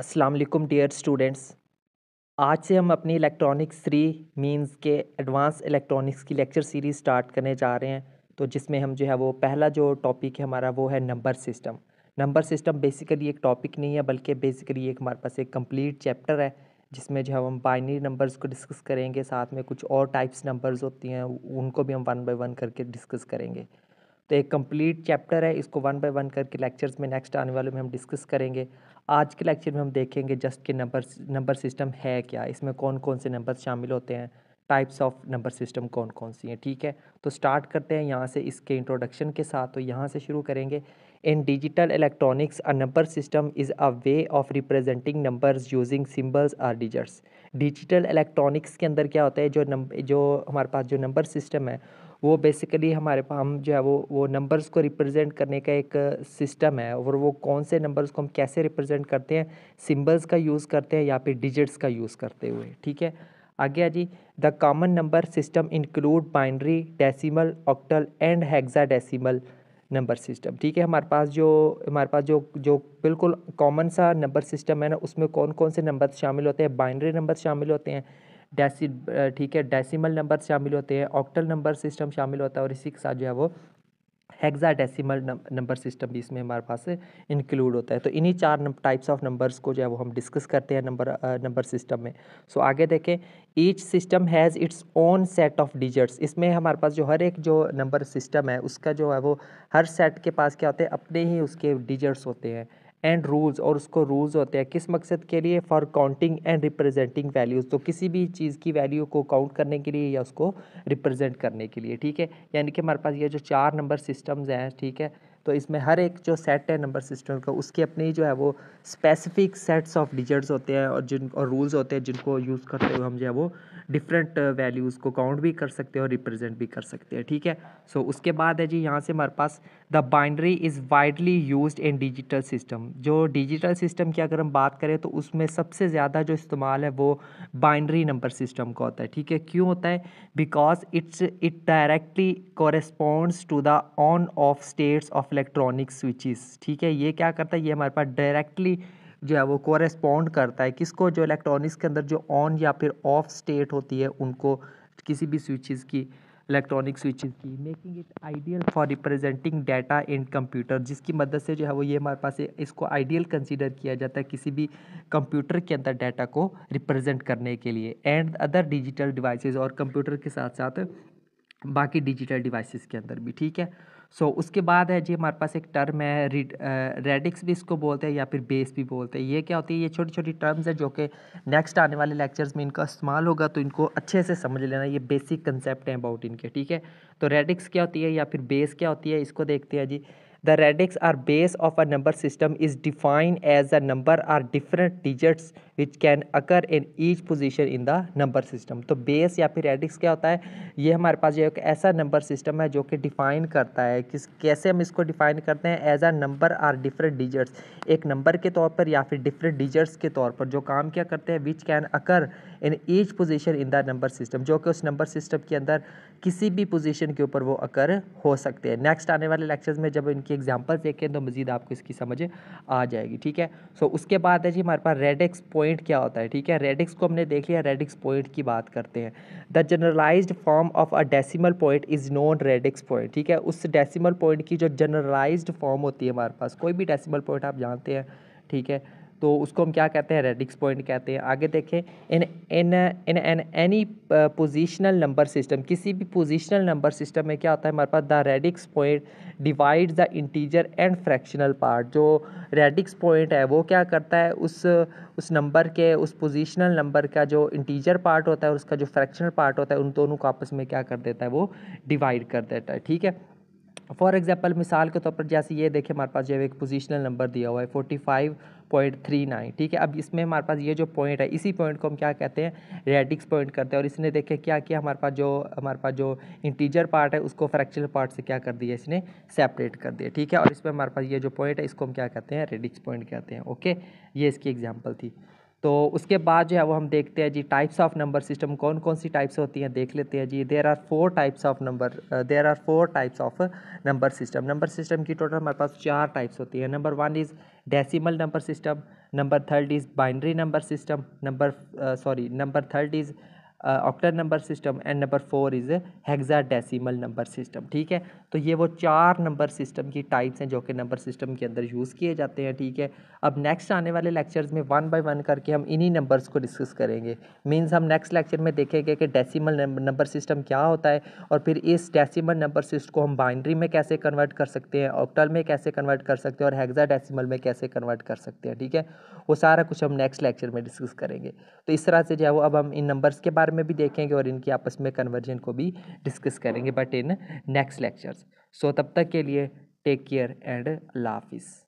अस्सलाम वालेकुम dear students आज से हम अपनी इलेक्ट्रॉनिक्स थ्री मीनस के एडवांस इलेक्ट्रॉनिक्स की लेक्चर सीरीज़ स्टार्ट करने जा रहे हैं तो जिसमें हम जो है वो पहला जो टॉपिक है हमारा वो है number system number system basically एक टॉपिक नहीं है बल्कि बेसिकली एक हमारे पास एक कम्प्लीट चैप्टर है जिसमें जो है हम बाइनरी नंबर्स को डिस्कस करेंगे साथ में कुछ और टाइप्स नंबर्स होती हैं उनको भी हम वन बाई वन करके डिस्कस करेंगे तो एक कंप्लीट चैप्टर है इसको वन बाय वन करके लेक्चर्स में नेक्स्ट आने वाले में हम डिस्कस करेंगे आज के लेक्चर में हम देखेंगे जस्ट के नंबर नंबर सिस्टम है क्या इसमें कौन कौन से नंबर शामिल होते हैं टाइप्स ऑफ नंबर सिस्टम कौन कौन सी हैं ठीक है तो स्टार्ट करते हैं यहाँ से इसके इंट्रोडक्शन के साथ तो यहाँ से शुरू करेंगे in digital electronics a number system is a way of representing numbers using symbols or digits digital electronics के अंदर क्या होता है जो नंबर जो हमारे पास जो नंबर सिस्टम है वो बेसिकली हमारे हम जो है वो वो नंबर्स को रिप्रेजेंट करने का एक सिस्टम uh, है और वो कौन से नंबर्स को हम कैसे रिप्रेजेंट करते हैं सिम्बल्स का यूज़ करते हैं या फिर डिजिट्स का यूज़ करते हुए ठीक है आगे आ जी the common number system include binary decimal octal and hexadecimal number system ठीक है हमारे पास जो हमारे पास जो जो बिल्कुल कॉमन सा नंबर सिस्टम है ना उसमें कौन कौन से नंबर शामिल होते हैं बाइनरी नंबर शामिल होते हैं डेसी ठीक है डेसिमल नंबर शामिल होते हैं ऑक्टल नंबर सिस्टम शामिल होता है और इसी के साथ जो है वो हेक्सा डेसीमल नंबर सिस्टम भी इसमें हमारे पास इंक्लूड होता है तो इन्हीं चार टाइप्स ऑफ नंबर्स को जो है वो हम डिस्कस करते हैं नंबर नंबर सिस्टम में सो so, आगे देखें each system has its own set of digits इसमें हमारे पास जो हर एक जो नंबर सिस्टम है उसका जो है वो हर सेट के पास क्या होते हैं अपने ही उसके डिजिट्स होते हैं एंड रूल्स और उसको रूल्स होते हैं किस मकसद के लिए for counting and representing values तो किसी भी चीज़ की वैल्यू को काउंट करने के लिए या उसको रिप्रेजेंट करने के लिए ठीक है यानी कि हमारे पास ये जो चार नंबर सिस्टम्स हैं ठीक है तो इसमें हर एक जो सेट है नंबर सिस्टम का उसके अपने ही जो है वो स्पेसिफिक सेट्स ऑफ डिजिट्स होते हैं और जिन और रूल्स होते हैं जिनको यूज़ करते हुए हम जो है वो डिफरेंट वैल्यूज़ uh, को काउंट भी कर सकते हैं और रिप्रेजेंट भी कर सकते हैं ठीक है सो so, उसके बाद है जी यहाँ से हमारे पास the binary is widely use in digital system जो डिजिटल सिस्टम की अगर हम बात करें तो उसमें सबसे ज़्यादा जो इस्तेमाल है वो बाइंड्री नंबर सिस्टम का होता है ठीक है क्यों होता है because it's it directly corresponds to the on off states of electronic switches ठीक है ये क्या करता है ये हमारे पास डायरेक्टली जो है वो कोरेस्पॉन्ड करता है किसको जो इलेक्ट्रॉनिक्स के अंदर जो ऑन या फिर ऑफ स्टेट होती है उनको किसी भी स्विचेस की इलेक्ट्रॉनिक स्विचेस की making it ideal for representing data in computer जिसकी मदद से जो है वो ये हमारे पास इसको आइडियल कंसीडर किया जाता है किसी भी कंप्यूटर के अंदर डाटा को रिप्रेजेंट करने के लिए एंड अदर डिजिटल डिवाइसेस और कंप्यूटर के साथ साथ बाकी डिजिटल डिवाइसेस के अंदर भी ठीक है सो so, उसके बाद है जी हमारे पास एक टर्म है रेडिक्स भी इसको बोलते हैं या फिर बेस भी बोलते हैं ये क्या होती है ये छोटी छोटी टर्म्स है जो कि नेक्स्ट आने वाले लेक्चर्स में इनका इस्तेमाल होगा तो इनको अच्छे से समझ लेना ये बेसिक कंसेप्ट है अबाउट इनके ठीक है तो रेडिक्स क्या होती है या फिर बेस क्या होती है इसको देखते हैं जी The radix or base of a number system is defined as a number or different digits which can occur in each position in the number system. तो base या फिर radix क्या होता है ये हमारे पास जो एक ऐसा number system है जो कि define करता है किस कैसे हम इसको define करते हैं as a number or different digits एक number के तौर पर या फिर different digits के तौर पर जो काम क्या करते हैं which can occur in each position in the number system जो कि उस नंबर सिस्टम के अंदर किसी भी पोजीशन के ऊपर वो अकर हो सकते हैं नेक्स्ट आने वाले लेक्चर्स में जब इनकी एग्जाम्पल देखें तो मज़ीद आपको इसकी समझ आ जाएगी ठीक है सो so, उसके बाद है जी हमारे पास रेडिक्स पॉइंट क्या होता है ठीक है रेडिक्स को हमने देख लिया रेडिक्स पॉइंट की बात करते हैं the generalize form of a decimal point is non radix point ठीक है उस डेसीमल पॉइंट की जो जनरलाइज फॉर्म होती है हमारे पास कोई भी डेसीमल पॉइंट आप जानते हैं ठीक है तो उसको हम क्या कहते हैं रेडिक्स पॉइंट कहते हैं आगे देखें in in in an any positional number system किसी भी पोजिशनल नंबर सिस्टम में क्या होता है हमारे पास the radix point divide the integer and fractional part जो रेडिक्स पॉइंट है वो क्या करता है उस उस नंबर के उस पोजिशनल नंबर का जो इंटीजर पार्ट होता है और उसका जो फ्रैक्शनल पार्ट होता है उन दोनों को आपस में क्या कर देता है वो डिवाइड कर देता है ठीक है फॉर एग्ज़ाम्पल मिसाल के तौर पर जैसे ये देखें हमारे पास जो एक पोजिशनल नंबर दिया हुआ है forty five point three nine ठीक है अब इसमें हमारे पास ये जो पॉइंट है इसी पॉइंट को हम क्या कहते हैं रेडिक्स पॉइंट करते हैं और इसने देखे क्या किया हमारे पास जो हमारे पास जो इंटीजर पार्ट है उसको फ्रैक्चरल पार्ट से क्या कर दिया इसने सेपरेट कर दिया ठीक है और इसमें हमारे पास ये जो पॉइंट है इसको हम क्या कहते हैं रेडिक्स पॉइंट कहते हैं ओके ये इसकी एग्जाम्पल थी तो उसके बाद जो है वो हम देखते हैं जी टाइप्स ऑफ नंबर सिस्टम कौन कौन सी टाइप्स होती हैं देख लेते हैं जी there are four types of number there are four types of number system number system की टोटल हमारे पास चार टाइप्स होती हैं number one is decimal number system number third is binary number system number sorry number third is octal number system and number four is hexadecimal number system ठीक है तो ये वो चार नंबर सिस्टम की टाइप्स हैं जो कि नंबर सिस्टम के अंदर यूज़ किए जाते हैं ठीक है अब नेक्स्ट आने वाले लेक्चर्स में वन बाय वन करके हम इन्हीं नंबर्स को डिस्कस करेंगे मींस हम नेक्स्ट लेक्चर में देखेंगे कि डेसिमल नंबर सिस्टम क्या होता है और फिर इस डेसिमल नंबर सिस्टम को हम बाइंड्री में कैसे कन्वर्ट कर सकते हैं ऑक्टल में कैसे कन्वर्ट कर सकते हैं और हेक्साडेसिमल में कैसे कन्वर्ट कर सकते हैं ठीक है वो सारा कुछ हम नेक्स्ट लेक्चर में डिस्कस करेंगे तो इस तरह से जो है वो अब हम इन नंबर्स के बारे बारे में भी देखेंगे और इनकी आपस में कन्वर्जन को भी डिस्कस करेंगे but in next lectures so तब तक के लिए टेक केयर एंड अल्लाह हाफिज़